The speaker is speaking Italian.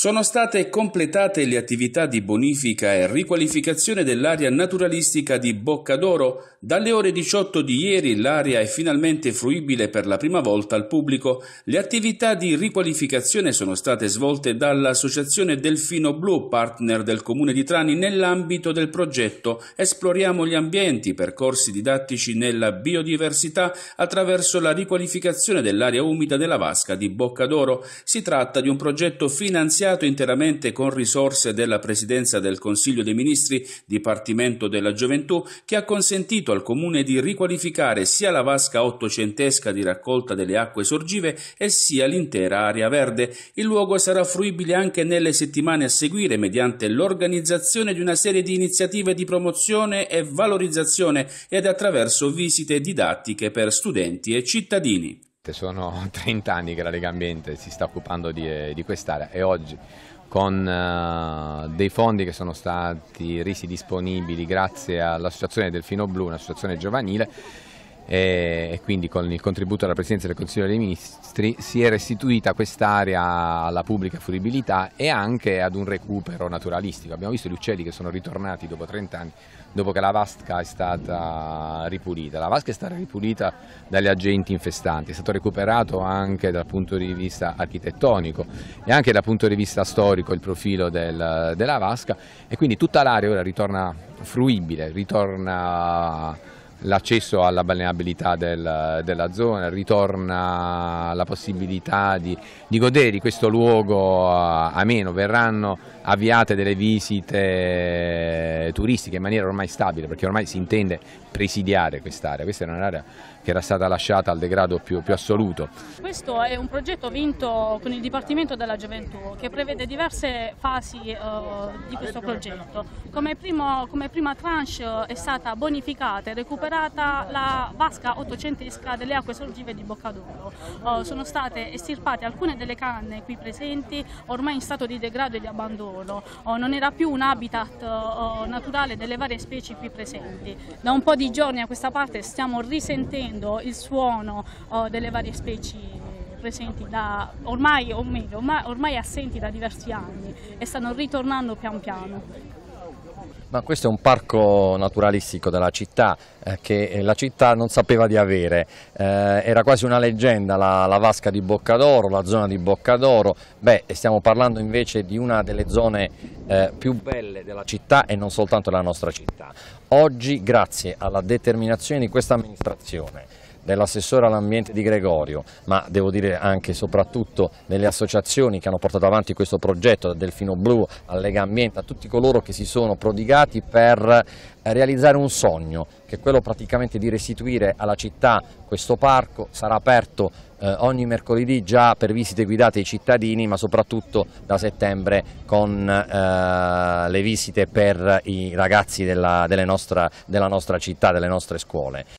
Sono state completate le attività di bonifica e riqualificazione dell'area naturalistica di Boccadoro. Dalle ore 18 di ieri l'area è finalmente fruibile per la prima volta al pubblico. Le attività di riqualificazione sono state svolte dall'Associazione Delfino Blu, partner del Comune di Trani, nell'ambito del progetto Esploriamo gli ambienti, percorsi didattici nella biodiversità attraverso la riqualificazione dell'area umida della vasca di Boccadoro. Si tratta di un progetto finanziario finanziato interamente con risorse della Presidenza del Consiglio dei Ministri, Dipartimento della Gioventù, che ha consentito al Comune di riqualificare sia la vasca ottocentesca di raccolta delle acque sorgive e sia l'intera area verde. Il luogo sarà fruibile anche nelle settimane a seguire mediante l'organizzazione di una serie di iniziative di promozione e valorizzazione ed attraverso visite didattiche per studenti e cittadini. Sono 30 anni che la Lega Ambiente si sta occupando di, eh, di quest'area e oggi con uh, dei fondi che sono stati resi disponibili grazie all'Associazione Delfino Blu, un'associazione giovanile, eh, e quindi con il contributo della Presidenza del Consiglio dei Ministri si è restituita quest'area alla pubblica fruibilità e anche ad un recupero naturalistico. Abbiamo visto gli uccelli che sono ritornati dopo 30 anni, dopo che la vasca è stata ripulita. La vasca è stata ripulita dagli agenti infestanti, è stato recuperato anche dal punto di vista architettonico e anche dal punto di vista storico il profilo del, della vasca e quindi tutta l'area ora ritorna fruibile, ritorna l'accesso alla balneabilità del, della zona, ritorna la possibilità di, di godere di questo luogo eh, a meno, verranno avviate delle visite turistiche in maniera ormai stabile perché ormai si intende presidiare quest'area, questa era un'area che era stata lasciata al degrado più, più assoluto. Questo è un progetto vinto con il Dipartimento della Gioventù che prevede diverse fasi uh, di questo progetto. Come, primo, come prima tranche eh, è stata bonificata e recuperata recuperata la vasca ottocentesca delle acque sorgive di Boccadoro. Uh, oh, sono state estirpate alcune delle canne qui presenti, ormai in stato di degrado e di abbandono. Uh, non era più un habitat uh, naturale delle varie specie qui presenti. Da un po' di giorni a questa parte stiamo risentendo il suono delle varie specie presenti da ormai, o meglio, ormai assenti da diversi anni e stanno ritornando pian piano. Ma questo è un parco naturalistico della città eh, che eh, la città non sapeva di avere, eh, era quasi una leggenda la, la vasca di Boccadoro, la zona di Boccadoro, beh stiamo parlando invece di una delle zone eh, più belle della città e non soltanto della nostra città. Oggi grazie alla determinazione di questa amministrazione dell'assessore all'ambiente di Gregorio, ma devo dire anche e soprattutto delle associazioni che hanno portato avanti questo progetto, da Delfino Blu a Lega Ambiente, a tutti coloro che si sono prodigati per eh, realizzare un sogno, che è quello praticamente di restituire alla città questo parco, sarà aperto eh, ogni mercoledì già per visite guidate ai cittadini, ma soprattutto da settembre con eh, le visite per i ragazzi della, della nostra città, delle nostre scuole.